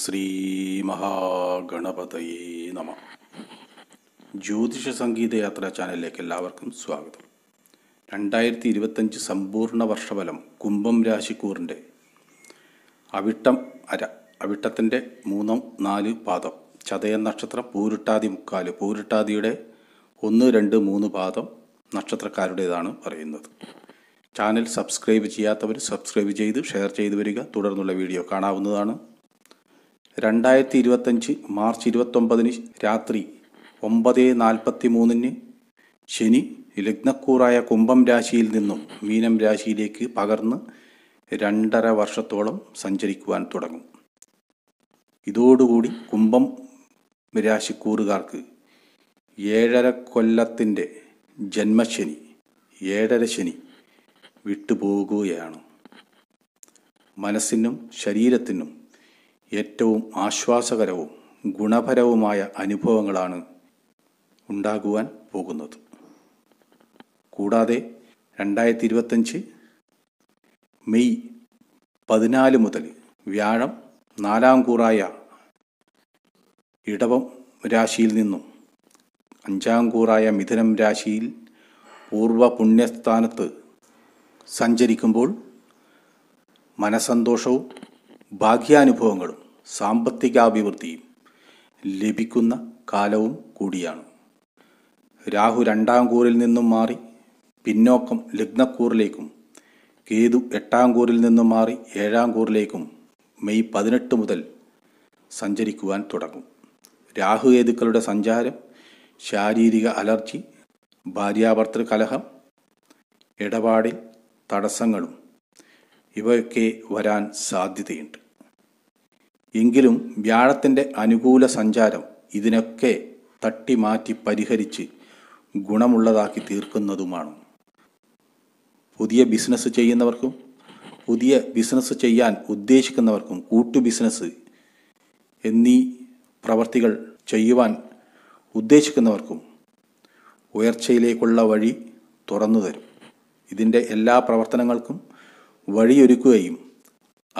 ശ്രീ മഹാഗണപതയേ നമ ജ്യോതിഷ സംഗീതയാത്ര ചാനലിലേക്ക് എല്ലാവർക്കും സ്വാഗതം രണ്ടായിരത്തി ഇരുപത്തഞ്ച് സമ്പൂർണ്ണ വർഷഫലം കുംഭം രാശിക്കൂറിൻ്റെ അവിട്ടം അര അവിട്ടത്തിൻ്റെ മൂന്നോ നാല് പാദം ചതയ നക്ഷത്രം പൂരിട്ടാതി മുക്കാല് പൂരിട്ടാതിയുടെ ഒന്ന് രണ്ട് മൂന്ന് പാദം നക്ഷത്രക്കാരുടേതാണ് പറയുന്നത് ചാനൽ സബ്സ്ക്രൈബ് ചെയ്യാത്തവർ സബ്സ്ക്രൈബ് ചെയ്ത് ഷെയർ ചെയ്തു വരിക തുടർന്നുള്ള വീഡിയോ കാണാവുന്നതാണ് രണ്ടായിരത്തി ഇരുപത്തഞ്ച് മാർച്ച് ഇരുപത്തൊമ്പതിന് രാത്രി ഒമ്പത് നാൽപ്പത്തി മൂന്നിന് ശനി ലഗ്നക്കൂറായ കുംഭം രാശിയിൽ നിന്നും മീനം രാശിയിലേക്ക് പകർന്ന് രണ്ടര വർഷത്തോളം സഞ്ചരിക്കുവാൻ തുടങ്ങും ഇതോടുകൂടി കുംഭം രാശിക്കൂറുകാർക്ക് ഏഴര കൊല്ലത്തിൻ്റെ ജന്മശനി ഏഴര ശനി വിട്ടുപോകുകയാണ് മനസ്സിനും ശരീരത്തിനും ഏറ്റവും ആശ്വാസകരവും ഗുണപരവുമായ അനുഭവങ്ങളാണ് ഉണ്ടാകുവാൻ പോകുന്നത് കൂടാതെ രണ്ടായിരത്തി ഇരുപത്തഞ്ച് മെയ് പതിനാല് മുതൽ വ്യാഴം നാലാം കൂറായ ഇടവം രാശിയിൽ നിന്നും അഞ്ചാം കൂറായ മിഥുനം രാശിയിൽ പൂർവ പുണ്യസ്ഥാനത്ത് സഞ്ചരിക്കുമ്പോൾ മനസന്തോഷവും ഭാഗ്യാനുഭവങ്ങളും സാമ്പത്തികാഭിവൃദ്ധിയും ലഭിക്കുന്ന കാലവും കൂടിയാണ് രാഹു രണ്ടാം കൂറിൽ നിന്നും മാറി പിന്നോക്കം ലഗ്നക്കൂറിലേക്കും കേതു എട്ടാം കൂറിൽ നിന്നും മാറി ഏഴാം കൂറിലേക്കും മെയ് പതിനെട്ട് മുതൽ സഞ്ചരിക്കുവാൻ തുടങ്ങും രാഹു കേതുക്കളുടെ സഞ്ചാരം ശാരീരിക അലർജി ഭാര്യാഭർത്തൃ കലഹം ഇടപാടിൽ തടസ്സങ്ങളും ഇവയൊക്കെ വരാൻ സാധ്യതയുണ്ട് എങ്കിലും വ്യാഴത്തിൻ്റെ അനുകൂല സഞ്ചാരം ഇതിനൊക്കെ മാറ്റി പരിഹരിച്ച് ഗുണമുള്ളതാക്കി തീർക്കുന്നതുമാണ് പുതിയ ബിസിനസ് ചെയ്യുന്നവർക്കും പുതിയ ബിസിനസ് ചെയ്യാൻ ഉദ്ദേശിക്കുന്നവർക്കും കൂട്ടു ബിസിനസ് എന്നീ പ്രവർത്തികൾ ചെയ്യുവാൻ ഉദ്ദേശിക്കുന്നവർക്കും ഉയർച്ചയിലേക്കുള്ള വഴി തുറന്നു തരും ഇതിൻ്റെ എല്ലാ പ്രവർത്തനങ്ങൾക്കും വഴിയൊരുക്കുകയും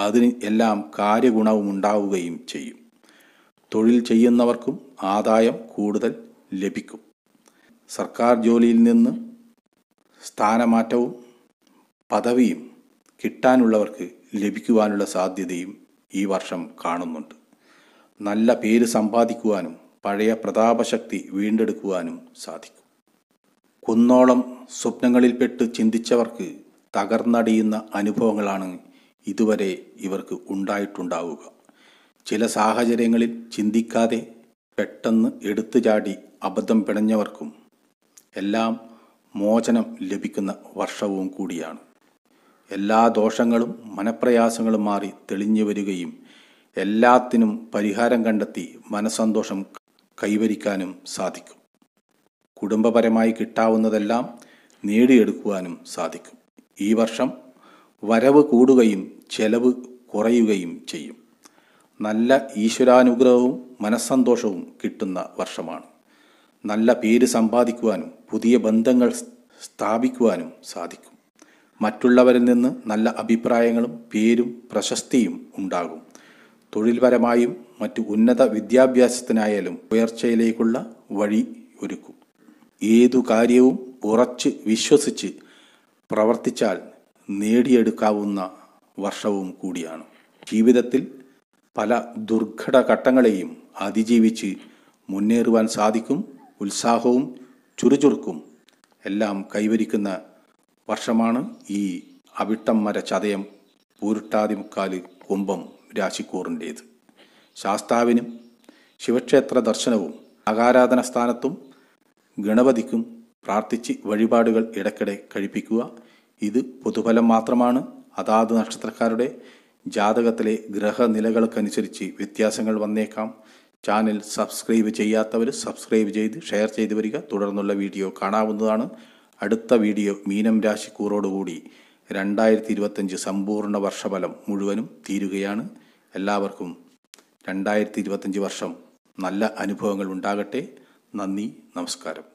അതിന് എല്ലാം കാര്യഗുണവും ഉണ്ടാവുകയും ചെയ്യും തൊഴിൽ ചെയ്യുന്നവർക്കും ആദായം കൂടുതൽ ലഭിക്കും സർക്കാർ ജോലിയിൽ നിന്ന് സ്ഥാനമാറ്റവും പദവിയും കിട്ടാനുള്ളവർക്ക് ലഭിക്കുവാനുള്ള സാധ്യതയും ഈ വർഷം കാണുന്നുണ്ട് നല്ല പേര് സമ്പാദിക്കുവാനും പഴയ പ്രതാപശക്തി വീണ്ടെടുക്കുവാനും സാധിക്കും കുന്നോളം സ്വപ്നങ്ങളിൽപ്പെട്ട് ചിന്തിച്ചവർക്ക് തകർന്നടിയുന്ന അനുഭവങ്ങളാണ് ഇതുവരെ ഇവർക്ക് ഉണ്ടായിട്ടുണ്ടാവുക ചില സാഹചര്യങ്ങളിൽ ചിന്തിക്കാതെ പെട്ടെന്ന് എടുത്തു ചാടി അബദ്ധം പിണഞ്ഞവർക്കും എല്ലാം മോചനം ലഭിക്കുന്ന വർഷവും കൂടിയാണ് എല്ലാ ദോഷങ്ങളും മനപ്രയാസങ്ങളും മാറി തെളിഞ്ഞു വരികയും എല്ലാത്തിനും പരിഹാരം കണ്ടെത്തി മനസന്തോഷം കൈവരിക്കാനും സാധിക്കും കുടുംബപരമായി കിട്ടാവുന്നതെല്ലാം നേടിയെടുക്കുവാനും സാധിക്കും ഈ വർഷം വരവ് കൂടുകയും ചെലവ് കുറയുകയും ചെയ്യും നല്ല ഈശ്വരാനുഗ്രഹവും മനസ്സന്തോഷവും കിട്ടുന്ന വർഷമാണ് നല്ല പേര് സമ്പാദിക്കുവാനും പുതിയ ബന്ധങ്ങൾ സ്ഥാപിക്കുവാനും സാധിക്കും മറ്റുള്ളവരിൽ നിന്ന് നല്ല അഭിപ്രായങ്ങളും പേരും പ്രശസ്തിയും ഉണ്ടാകും തൊഴിൽപരമായും മറ്റു ഉന്നത വിദ്യാഭ്യാസത്തിനായാലും ഉയർച്ചയിലേക്കുള്ള വഴി ഒരുക്കും ഏതു കാര്യവും ഉറച്ച് വിശ്വസിച്ച് പ്രവർത്തിച്ചാൽ നേടിയെടുക്കാവുന്ന വർഷവും കൂടിയാണ് ജീവിതത്തിൽ പല ദുർഘട ഘട്ടങ്ങളെയും അതിജീവിച്ച് മുന്നേറുവാൻ സാധിക്കും ഉത്സാഹവും ചുറുചുറുക്കും എല്ലാം കൈവരിക്കുന്ന വർഷമാണ് ഈ അവിട്ടം മര ചതയം പൂരുട്ടാതിമുക്കാല് കുംഭം രാശിക്കൂറിൻ്റേത് ശാസ്താവിനും ശിവക്ഷേത്ര ദർശനവും ആകാരാധന സ്ഥാനത്തും ഗണപതിക്കും പ്രാർത്ഥിച്ച് വഴിപാടുകൾ ഇടയ്ക്കിടെ കഴിപ്പിക്കുക ഇത് പൊതുഫലം മാത്രമാണ് അതാത് നക്ഷത്രക്കാരുടെ ജാതകത്തിലെ ഗ്രഹനിലകൾക്കനുസരിച്ച് വ്യത്യാസങ്ങൾ വന്നേക്കാം ചാനൽ സബ്സ്ക്രൈബ് ചെയ്യാത്തവർ സബ്സ്ക്രൈബ് ചെയ്ത് ഷെയർ ചെയ്തു വരിക തുടർന്നുള്ള വീഡിയോ കാണാവുന്നതാണ് അടുത്ത വീഡിയോ മീനം രാശിക്കൂറോടുകൂടി രണ്ടായിരത്തി ഇരുപത്തഞ്ച് സമ്പൂർണ്ണ വർഷഫലം മുഴുവനും തീരുകയാണ് എല്ലാവർക്കും രണ്ടായിരത്തി ഇരുപത്തഞ്ച് വർഷം നല്ല അനുഭവങ്ങൾ ഉണ്ടാകട്ടെ നന്ദി നമസ്കാരം